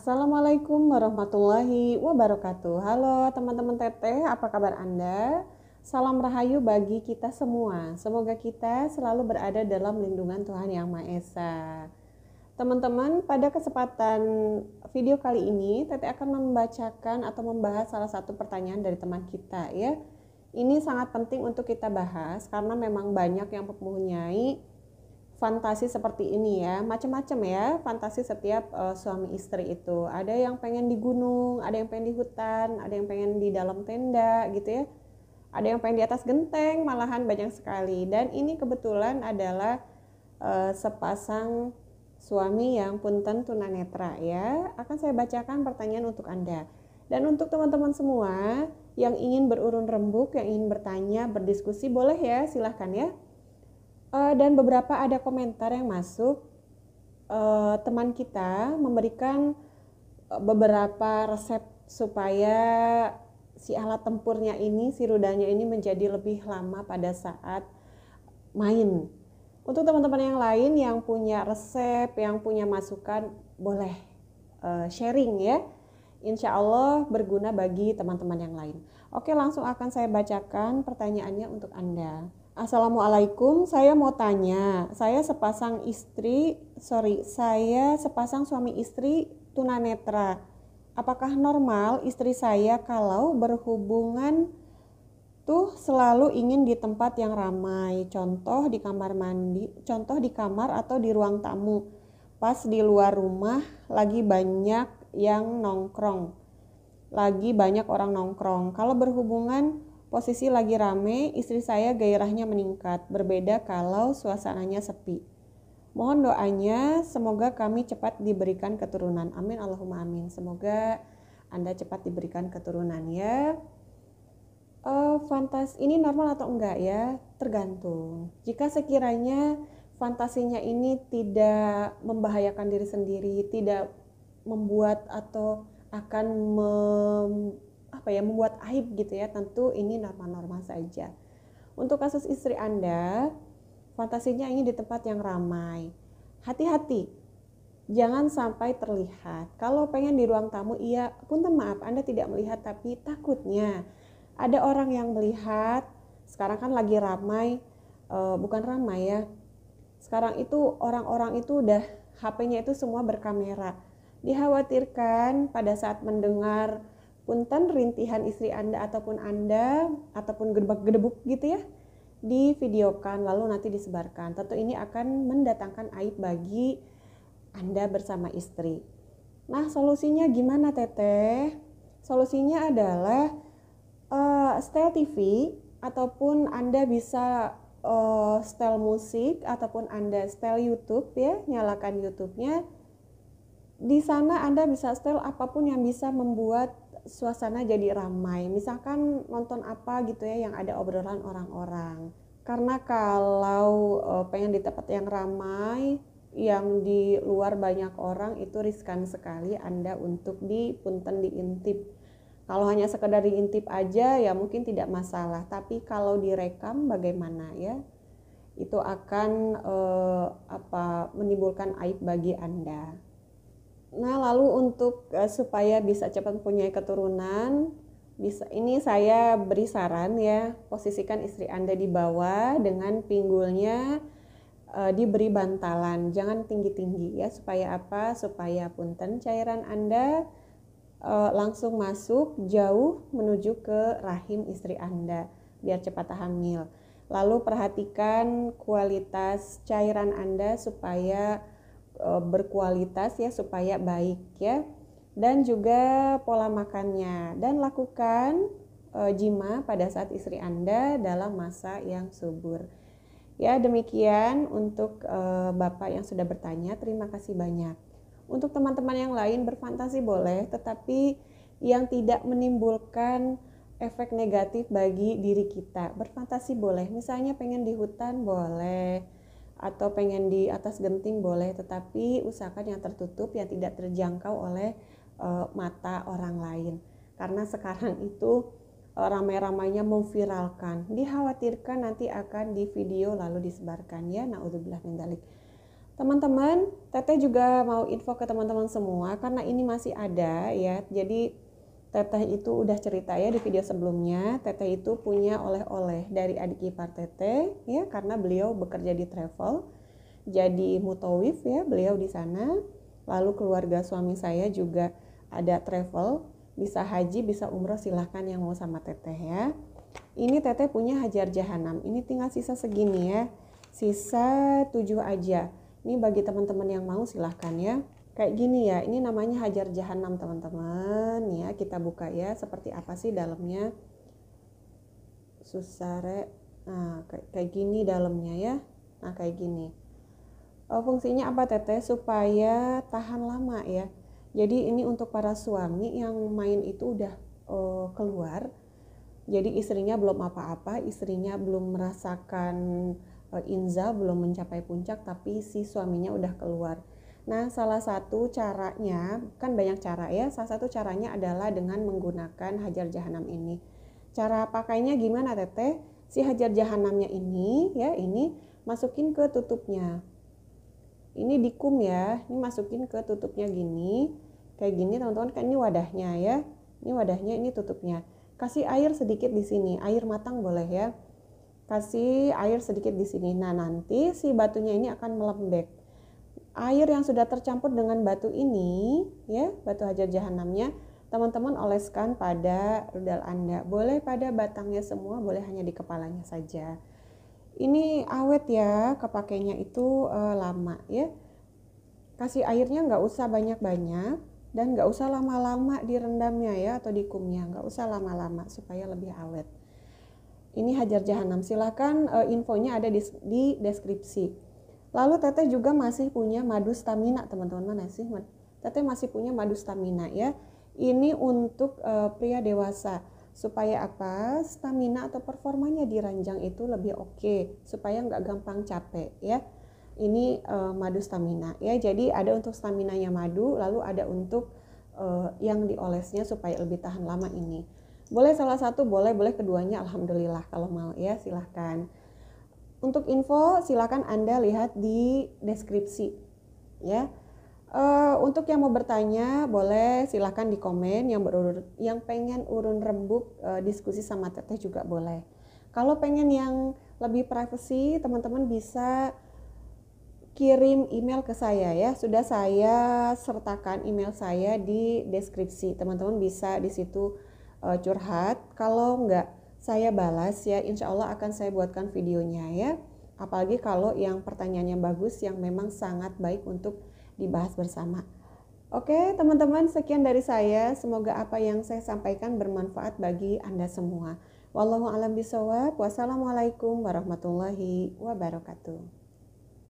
Assalamualaikum warahmatullahi wabarakatuh. Halo teman-teman teteh, apa kabar Anda? Salam rahayu bagi kita semua. Semoga kita selalu berada dalam lindungan Tuhan Yang Maha Esa. Teman-teman, pada kesempatan video kali ini teteh akan membacakan atau membahas salah satu pertanyaan dari teman kita ya. Ini sangat penting untuk kita bahas karena memang banyak yang mempunyai fantasi seperti ini ya, macam-macam ya fantasi setiap uh, suami istri itu. Ada yang pengen di gunung, ada yang pengen di hutan, ada yang pengen di dalam tenda gitu ya. Ada yang pengen di atas genteng, malahan banyak sekali. Dan ini kebetulan adalah uh, sepasang suami yang punten tunanetra ya. Akan saya bacakan pertanyaan untuk Anda. Dan untuk teman-teman semua yang ingin berurun rembuk, yang ingin bertanya, berdiskusi boleh ya, silahkan ya uh, dan beberapa ada komentar yang masuk uh, teman kita memberikan eh, beberapa resep supaya si alat tempurnya ini si rudanya ini menjadi lebih lama pada saat main untuk teman-teman yang lain yang punya resep yang punya masukan boleh uh, sharing ya Insya Allah berguna bagi teman-teman yang lain. Oke, langsung akan saya bacakan pertanyaannya untuk Anda. Assalamualaikum, saya mau tanya. Saya sepasang istri, sorry, saya sepasang suami istri tunanetra. Apakah normal istri saya kalau berhubungan tuh selalu ingin di tempat yang ramai, contoh di kamar mandi, contoh di kamar atau di ruang tamu. Pas di luar rumah lagi banyak yang nongkrong. Lagi banyak orang nongkrong. Kalau berhubungan Posisi lagi rame, istri saya gairahnya meningkat, berbeda kalau suasananya sepi. Mohon doanya, semoga kami cepat diberikan keturunan. Amin, Allahumma amin. Semoga Anda cepat diberikan keturunan ya. Uh, eh, fantasi ini normal atau enggak ya? Tergantung. Jika sekiranya fantasinya ini tidak membahayakan diri sendiri, tidak membuat atau akan mem apa ya membuat aib gitu ya tentu ini normal-normal saja untuk kasus istri anda fantasinya ingin di tempat yang ramai hati-hati jangan sampai terlihat kalau pengen di ruang tamu iya pun maaf anda tidak melihat tapi takutnya ada orang yang melihat sekarang kan lagi ramai e, bukan ramai ya sekarang itu orang-orang itu udah HP-nya itu semua berkamera dikhawatirkan pada saat mendengar punten rintihan istri Anda ataupun Anda ataupun gerbek gedebuk gitu ya di videokan lalu nanti disebarkan. Tentu ini akan mendatangkan aib bagi Anda bersama istri. Nah, solusinya gimana Teteh? Solusinya adalah uh, eh, TV ataupun Anda bisa uh, musik ataupun Anda stel YouTube ya, nyalakan YouTube-nya. Di sana Anda bisa stel apapun yang bisa membuat suasana jadi ramai. Misalkan nonton apa gitu ya yang ada obrolan orang-orang. Karena kalau eh, pengen di tempat yang ramai, yang di luar banyak orang itu riskan sekali Anda untuk di punten diintip. Kalau hanya sekedar diintip aja ya mungkin tidak masalah, tapi kalau direkam bagaimana ya? Itu akan eh, apa menimbulkan aib bagi Anda. Nah, lalu untuk uh, supaya bisa cepat punya keturunan, bisa ini saya beri saran ya, posisikan istri Anda di bawah dengan pinggulnya uh, diberi bantalan, jangan tinggi-tinggi ya, supaya apa? Supaya punten cairan Anda uh, langsung masuk jauh menuju ke rahim istri Anda biar cepat hamil. Lalu perhatikan kualitas cairan Anda supaya Eh, berkualitas ya supaya baik ya dan juga pola makannya dan lakukan e, jima pada saat istri Anda dalam masa yang subur. Ya, demikian untuk eh, Bapak yang sudah bertanya, terima kasih banyak. Untuk teman-teman yang lain berfantasi boleh, tetapi yang tidak menimbulkan efek negatif bagi diri kita. Berfantasi boleh, misalnya pengen di hutan boleh atau pengen di atas genting boleh tetapi usahakan yang tertutup yang tidak terjangkau oleh e, mata orang lain karena sekarang itu e, ramai-ramainya memviralkan dikhawatirkan nanti akan di video lalu disebarkan ya naudzubillah min dalik teman-teman teteh juga mau info ke teman-teman semua karena ini masih ada ya jadi Teteh itu udah cerita ya di video sebelumnya, Teteh itu punya oleh-oleh dari adik ipar Teteh ya karena beliau bekerja di travel. Jadi mutawif ya beliau di sana. Lalu keluarga suami saya juga ada travel, bisa haji, bisa umroh silahkan yang mau sama Teteh ya. Ini Teteh punya hajar jahanam. Ini tinggal sisa segini ya. Sisa tujuh aja. Ini bagi teman-teman yang mau silahkan ya kayak gini ya ini namanya hajar jahanam teman-teman ya kita buka ya seperti apa sih dalamnya susare nah kayak, kayak gini dalamnya ya nah kayak gini oh, fungsinya apa teteh supaya tahan lama ya jadi ini untuk para suami yang main itu udah oh, keluar jadi istrinya belum apa-apa istrinya belum merasakan oh, inza belum mencapai puncak tapi si suaminya udah keluar Nah, salah satu caranya, kan banyak cara ya, salah satu caranya adalah dengan menggunakan hajar jahanam ini. Cara pakainya gimana teteh? Si hajar jahanamnya ini, ya ini masukin ke tutupnya. Ini dikum ya, ini masukin ke tutupnya gini. Kayak gini teman-teman, kan ini wadahnya ya. Ini wadahnya, ini tutupnya. Kasih air sedikit di sini, air matang boleh ya. Kasih air sedikit di sini. Nah, nanti si batunya ini akan melembek air yang sudah tercampur dengan batu ini, ya, batu hajar jahanamnya, teman-teman oleskan pada rudal Anda. Boleh pada batangnya semua, boleh hanya di kepalanya saja. Ini awet ya, kepakainya itu e, lama ya. Kasih airnya nggak usah banyak-banyak dan nggak usah lama-lama direndamnya ya atau dikumnya, nggak usah lama-lama supaya lebih awet. Ini hajar jahanam. Silahkan e, eh, infonya ada di, di deskripsi. Lalu teteh juga masih punya madu stamina, teman-teman mana sih? Teteh masih punya madu stamina ya. Ini untuk e, pria dewasa supaya apa? Stamina atau performanya di ranjang itu lebih oke, supaya nggak gampang capek ya. Ini e, madu stamina ya. Jadi ada untuk stamina nya madu, lalu ada untuk e, yang diolesnya supaya lebih tahan lama ini. Boleh salah satu, boleh boleh keduanya, alhamdulillah kalau mau ya silahkan. Untuk info silakan Anda lihat di deskripsi ya. Uh, untuk yang mau bertanya boleh silahkan di komen yang berurut yang pengen urun rembuk uh, diskusi sama teteh juga boleh. Kalau pengen yang lebih privacy teman-teman bisa kirim email ke saya ya. Sudah saya sertakan email saya di deskripsi. Teman-teman bisa di situ uh, curhat. Kalau enggak saya balas ya insya Allah akan saya buatkan videonya ya apalagi kalau yang pertanyaannya bagus yang memang sangat baik untuk dibahas bersama Oke teman-teman sekian dari saya semoga apa yang saya sampaikan bermanfaat bagi Anda semua Wallahu alam bisawab wassalamualaikum warahmatullahi wabarakatuh